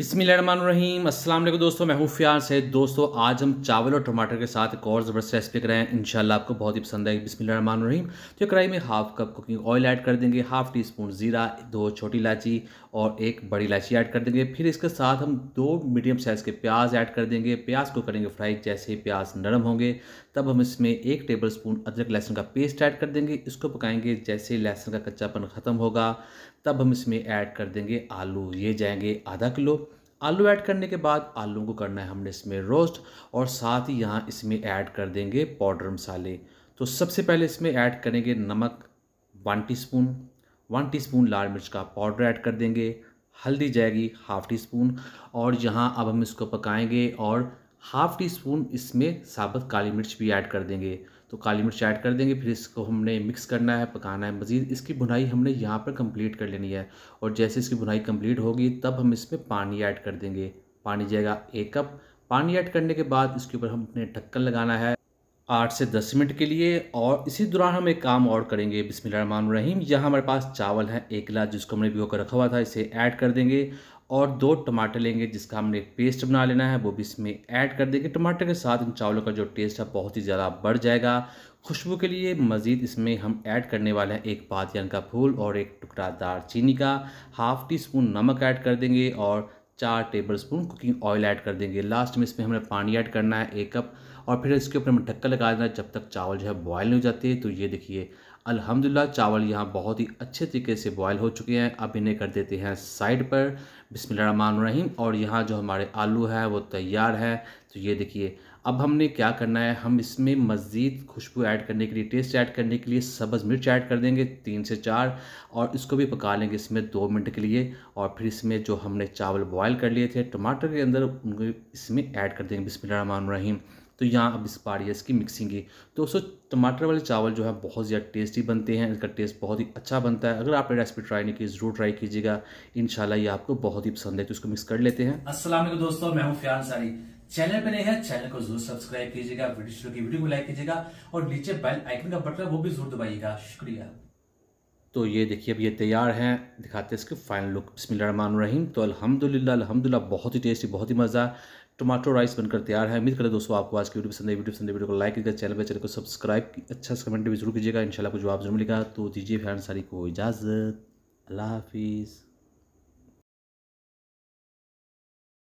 बसमीम अस्सलाम दोस्तों मैं हूँ से दोस्तों आज हम चावल और टमाटर के साथ एक और ज़बरदस्त रेसिपी हैं इंशाल्लाह आपको बहुत ही पसंद आएगी रहीम तो कढ़ाई में half cup cooking oil add कर देंगे हाफ टी स्पून ज़ीरा दो छोटी इलायची और एक बड़ी इलायची ऐड कर देंगे फिर इसके साथ हम दो मीडियम साइज़ के प्याज ऐड कर देंगे प्याज को करेंगे फ्राई जैसे ही प्याज नरम होंगे तब हम इसमें एक टेबल स्पून अदरक लहसुन का पेस्ट ऐड कर देंगे इसको पकाएंगे जैसे ही लहसुन का कच्चापन ख़त्म होगा तब हम इसमें ऐड कर देंगे आलू ये जाएंगे आधा किलो आलू ऐड करने के बाद आलू को करना है हमने इसमें रोस्ट और साथ ही यहाँ इसमें ऐड कर देंगे पाउडर मसाले तो सबसे पहले इसमें ऐड करेंगे नमक वन टीस्पून वन टीस्पून लाल मिर्च का पाउडर ऐड कर देंगे हल्दी जाएगी हाफ़ टी स्पून और यहाँ अब हम इसको पकाएंगे और हाफ़ टी स्पून इसमें साबुत काली मिर्च भी ऐड कर देंगे तो काली मिर्च ऐड कर देंगे फिर इसको हमने मिक्स करना है पकाना है मज़ीद इसकी भुनाई हमने यहाँ पर कंप्लीट कर लेनी है और जैसे इसकी भुनाई कंप्लीट होगी तब हम इसमें पानी ऐड कर देंगे पानी जाएगा एक कप पानी ऐड करने के बाद इसके ऊपर हमने ढक्कन लगाना है आठ से दस मिनट के लिए और इसी दौरान हम एक काम और करेंगे बिसमिल्ल रहीम यहाँ हमारे पास चावल है एक गिलास जिसको हमने भिगो कर रखा हुआ था इसे ऐड कर देंगे और दो टमाटर लेंगे जिसका हमने पेस्ट बना लेना है वो भी इसमें ऐड कर देंगे टमाटर के साथ इन चावलों का जो टेस्ट है बहुत ही ज़्यादा बढ़ जाएगा खुशबू के लिए मज़ीद इसमें हम ऐड करने वाले हैं एक पातियान का फूल और एक टुकड़ा दार चीनी का हाफ़ टी स्पून नमक ऐड कर देंगे और चार tablespoon cooking oil add कर देंगे लास्ट में इसमें हमें पानी ऐड करना है एक कप और फिर इसके ऊपर हमें ढक्कन लगा देना जब तक चावल जो है बॉयल नहीं हो जाते तो ये देखिए अल्हम्दुलिल्लाह चावल यहाँ बहुत ही अच्छे तरीके से बॉयल हो चुके हैं अब इन्हें कर देते हैं साइड पर बिस्मिल्लाह रहीम और यहाँ जो हमारे आलू है वो तैयार है तो ये देखिए अब हमने क्या करना है हम इसमें मज़ीद खुशबू ऐड करने के लिए टेस्ट ऐड करने के लिए सब्ज़ मिर्च ऐड कर देंगे तीन से चार और इसको भी पका लेंगे इसमें दो मिनट के लिए और फिर इसमें जो हमने चावल बॉयल कर लिए थे टमाटर के अंदर उनको इसमें ऐड कर देंगे बिस्मिल रहीम तो यहाँ अब इस बार है इसकी मिक्सिंग की तो दोस्तों टमाटर वाले चावल जो है बहुत ज़्यादा टेस्टी बनते हैं इसका टेस्ट बहुत ही अच्छा बनता है अगर आपने रेसिपी ट्राई नहीं की ज़रूर ट्राई कीजिएगा इन ये आपको बहुत ही पसंद है तो इसको मिक्स कर लेते हैं असल दोस्तों मैं हूँ फ्यान सारी चैनल पर नए हैं चैनल को जरूर सब्सक्राइब कीजिएगा वीडियो की वीडियो को लाइक कीजिएगा और नीचे बेल आइकन का बटन वो भी जरूर दबाइएगा शुक्रिया तो ये देखिए अब ये तैयार हैं दिखाते हैं इसके फाइनल लुक बसमान रहीम तो अल्हम्दुलिल्लाह अल्हम्दुलिल्लाह बहुत ही टेस्टी बहुत ही मज़ा टमाटो राइस बनकर तैयार है उम्मीद करें दोस्तों आपको आज की वीडियो पसंद है वीडियो पसंद वीडियो को लाइक कीजिएगा चैनल पर चैनल को सब्सक्राइब अच्छा से कमेंट भी जरूर कीजिएगा इनशाला को जवाब जरूर मिलेगा तो दीजिए फैन सारी को इजाज़त अल्लाह हाफिज़